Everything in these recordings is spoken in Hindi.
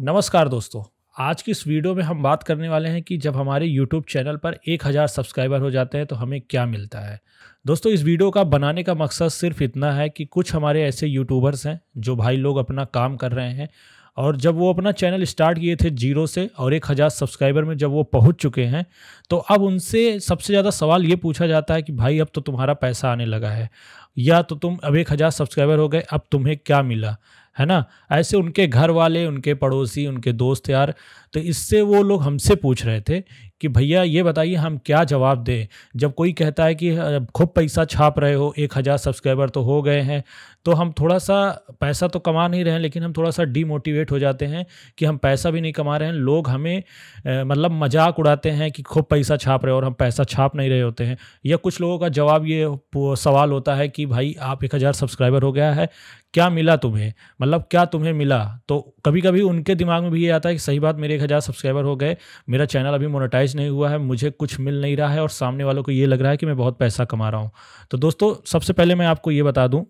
नमस्कार दोस्तों आज की इस वीडियो में हम बात करने वाले हैं कि जब हमारे YouTube चैनल पर 1000 सब्सक्राइबर हो जाते हैं तो हमें क्या मिलता है दोस्तों इस वीडियो का बनाने का मकसद सिर्फ इतना है कि कुछ हमारे ऐसे यूट्यूबर्स हैं जो भाई लोग अपना काम कर रहे हैं और जब वो अपना चैनल स्टार्ट किए थे जीरो से और एक हज़ार सब्सक्राइबर में जब वो पहुंच चुके हैं तो अब उनसे सबसे ज़्यादा सवाल ये पूछा जाता है कि भाई अब तो तुम्हारा पैसा आने लगा है या तो तुम अब एक हज़ार सब्सक्राइबर हो गए अब तुम्हें क्या मिला है ना ऐसे उनके घर वाले उनके पड़ोसी उनके दोस्त यार तो इससे वो लोग हमसे पूछ रहे थे कि भैया ये बताइए हम क्या जवाब दें जब कोई कहता है कि खूब पैसा छाप रहे हो एक हज़ार सब्सक्राइबर तो हो गए हैं तो हम थोड़ा सा पैसा तो कमा नहीं रहे हैं लेकिन हम थोड़ा सा डीमोटिवेट हो जाते हैं कि हम पैसा भी नहीं कमा रहे हैं लोग हमें मतलब मजाक उड़ाते हैं कि खूब पैसा छाप रहे हो और हम पैसा छाप नहीं रहे होते हैं या कुछ लोगों का जवाब ये सवाल होता है कि भाई आप एक हज़ार सब्सक्राइबर हो गया है क्या मिला तुम्हें मतलब क्या तुम्हें मिला तो कभी कभी उनके दिमाग में भी ये आता है कि सही बात मेरे एक हज़ार सब्सक्राइबर हो गए मेरा चैनल अभी मोनेटाइज नहीं हुआ है मुझे कुछ मिल नहीं रहा है और सामने वालों को ये लग रहा है कि मैं बहुत पैसा कमा रहा हूँ तो दोस्तों सबसे पहले मैं आपको ये बता दूँ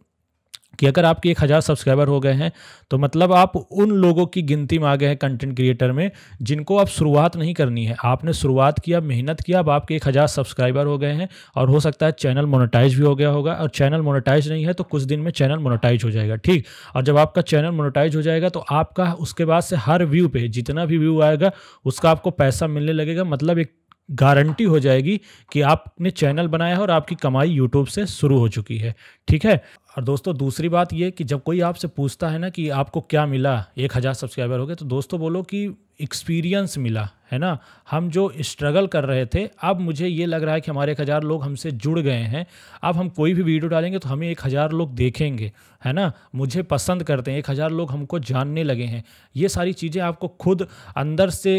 कि अगर आपके एक हज़ार सब्सक्राइबर हो गए हैं तो मतलब आप उन लोगों की गिनती में आ गए हैं कंटेंट क्रिएटर में जिनको आप शुरुआत नहीं करनी है आपने शुरुआत किया मेहनत किया अब आपके एक हज़ार सब्सक्राइबर हो गए हैं और हो सकता है चैनल मोनेटाइज भी हो गया होगा और चैनल मोनेटाइज नहीं है तो कुछ दिन में चैनल मोनोटाइज हो जाएगा ठीक और जब आपका चैनल मोनोटाइज हो जाएगा तो आपका उसके बाद से हर व्यू पर जितना भी व्यू आएगा उसका आपको पैसा मिलने लगेगा मतलब एक गारंटी हो जाएगी कि आपने चैनल बनाया है और आपकी कमाई यूट्यूब से शुरू हो चुकी है ठीक है और दोस्तों दूसरी बात ये कि जब कोई आपसे पूछता है ना कि आपको क्या मिला एक हज़ार सब्सक्राइबर हो गए तो दोस्तों बोलो कि एक्सपीरियंस मिला है ना हम जो स्ट्रगल कर रहे थे अब मुझे ये लग रहा है कि हमारे एक हज़ार लोग हमसे जुड़ गए हैं अब हम कोई भी वीडियो डालेंगे तो हमें एक हज़ार लोग देखेंगे है ना मुझे पसंद करते हैं एक हज़ार लोग हमको जानने लगे हैं ये सारी चीज़ें आपको खुद अंदर से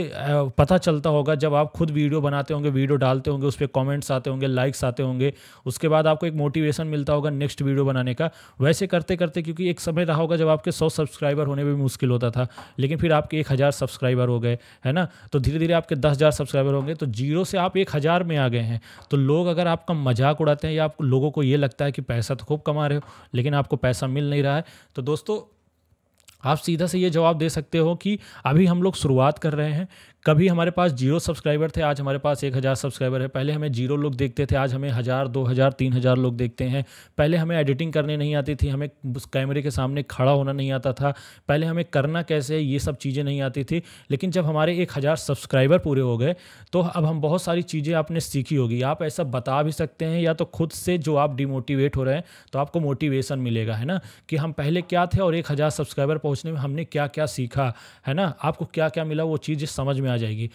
पता चलता होगा जब आप खुद वीडियो बनाते होंगे वीडियो डालते होंगे उस पर कॉमेंट्स आते होंगे लाइक्स आते होंगे उसके बाद आपको एक मोटिवेशन मिलता होगा नेक्स्ट वीडियो बनाने का वगैरह वैसे करते करते क्योंकि एक समय रहा होगा जब आपके सौ सब्सक्राइबर होने में भी मुश्किल होता था लेकिन फिर आपके एक हज़ार सब्सक्राइबर हो गए है ना तो धीरे धीरे आपके दस हज़ार सब्सक्राइबर होंगे तो जीरो से आप एक हज़ार में आ गए हैं तो लोग अगर आपका मजाक उड़ाते हैं या आप लोगों को ये लगता है कि पैसा तो खूब कमा रहे हो लेकिन आपको पैसा मिल नहीं रहा है तो दोस्तों आप सीधा से ये जवाब दे सकते हो कि अभी हम लोग शुरुआत कर रहे हैं कभी हमारे पास जीरो सब्सक्राइबर थे आज हमारे पास एक हज़ार सब्सक्राइबर है पहले हमें जीरो लोग देखते थे आज हमें हज़ार दो हज़ार तीन हज़ार लोग देखते हैं पहले हमें एडिटिंग करने नहीं आती थी हमें कैमरे के सामने खड़ा होना नहीं आता था पहले हमें करना कैसे है ये सब चीज़ें नहीं आती थी लेकिन जब हमारे एक हज़ार सब्सक्राइबर पूरे हो गए तो अब हम बहुत सारी चीज़ें आपने सीखी होगी आप ऐसा बता भी सकते हैं या तो खुद से जो आप डिमोटिवेट हो रहे हैं तो आपको मोटिवेशन मिलेगा है ना कि हम पहले क्या थे और एक हज़ार सब्सक्राइबर पहुँचने में हमने क्या क्या सीखा है ना आपको क्या क्या मिला वो चीज़ समझ में आ आ जाएगी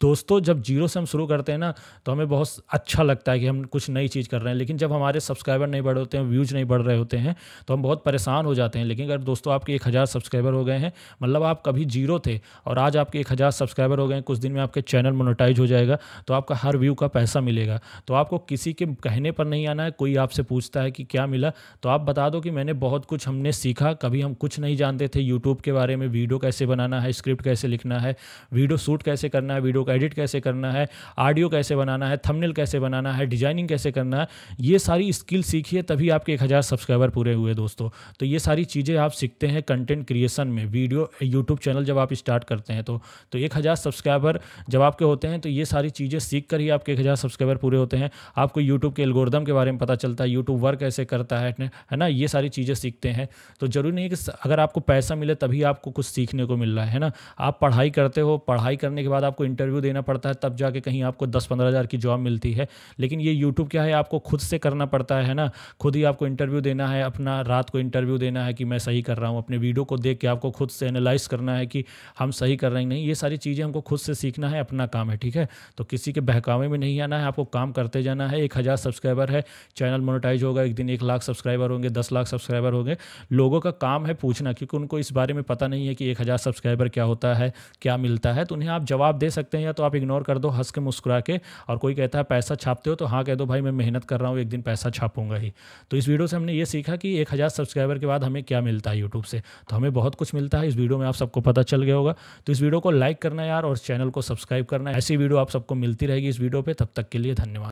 दोस्तों जब जीरो से हम शुरू करते हैं ना तो हमें बहुत अच्छा लगता है कि हम कुछ नई चीज़ कर रहे हैं लेकिन जब हमारे सब्सक्राइबर नहीं बढ़ होते हैं व्यूज़ नहीं बढ़ रहे होते हैं तो हम बहुत परेशान हो जाते हैं लेकिन अगर दोस्तों आपके एक हज़ार सब्सक्राइबर हो गए हैं मतलब आप कभी जीरो थे और आज आपके एक हज़ार सब्सक्राइबर हो गए हैं कुछ दिन में आपके चैनल मोनोटाइज हो जाएगा तो आपका हर व्यू का पैसा मिलेगा तो आपको किसी के कहने पर नहीं आना है कोई आपसे पूछता है कि क्या मिला तो आप बता दो कि मैंने बहुत कुछ हमने सीखा कभी हम कुछ नहीं जानते थे यूट्यूब के बारे में वीडियो कैसे बनाना है स्क्रिप्ट कैसे लिखना है वीडियो शूट शूट कैसे करना है वीडियो का एडिट कैसे करना है ऑडियो कैसे बनाना है थंबनेल कैसे बनाना है डिजाइनिंग कैसे करना है ये सारी स्किल सीखिए तभी आपके एक हज़ार सब्सक्राइबर पूरे हुए दोस्तों तो ये सारी चीज़ें आप सीखते हैं कंटेंट क्रिएशन में वीडियो यूट्यूब चैनल जब आप स्टार्ट करते हैं तो तो एक हज़ार सब्सक्राइबर जब आपके होते हैं तो ये सारी चीज़ें सीख कर ही आपके एक हज़ार सब्सक्राइबर पूरे होते हैं आपको यूट्यूब के एल्गोरिदम के बारे में पता चलता है यूट्यूब वर्क कैसे करता है है ना ये सारी चीज़ें सीखते हैं तो ज़रूरी नहीं कि अगर आपको पैसा मिले तभी आपको कुछ सीखने को मिल रहा है ना आप पढ़ाई करते हो पढ़ाई पढ़ाई करने के बाद आपको इंटरव्यू देना पड़ता है तब जाके कहीं आपको दस पंद्रह हज़ार की जॉब मिलती है लेकिन ये यूट्यूब क्या है आपको खुद से करना पड़ता है ना खुद ही आपको इंटरव्यू देना है अपना रात को इंटरव्यू देना है कि मैं सही कर रहा हूँ अपने वीडियो को देख के आपको खुद से एनालाइज करना है कि हम सही कर रहे हैं नहीं ये सारी चीज़ें हमको खुद से सीखना है अपना काम है ठीक है तो किसी के बहकावे में नहीं आना है आपको काम करते जाना है एक हज़ार सब्सक्राइबर है चैनल मोनोटाइज होगा एक दिन एक लाख सब्सक्राइबर होंगे दस लाख सब्सक्राइबर होंगे लोगों का काम है पूछना क्योंकि उनको इस बारे में पता नहीं है कि एक हज़ार सब्सक्राइबर क्या होता है क्या मिलता है तो उन्हें उन्हें आप जवाब दे सकते हैं या तो आप इग्नोर कर दो हंस के मुस्कुरा के और कोई कहता है पैसा छापते हो तो हाँ कह दो भाई मैं मेहनत कर रहा हूँ एक दिन पैसा छापूंगा ही तो इस वीडियो से हमने ये सीखा कि एक हज़ार सब्सक्राइबर के बाद हमें क्या मिलता है यूट्यूब से तो हमें बहुत कुछ मिलता है इस वीडियो में आप सबको पता चल गया होगा तो इस वीडियो को लाइक करना यार और चैनल को सब्सक्राइब करना ऐसी वीडियो आप सबको मिलती रहेगी इस वीडियो पर तब तक के लिए धन्यवाद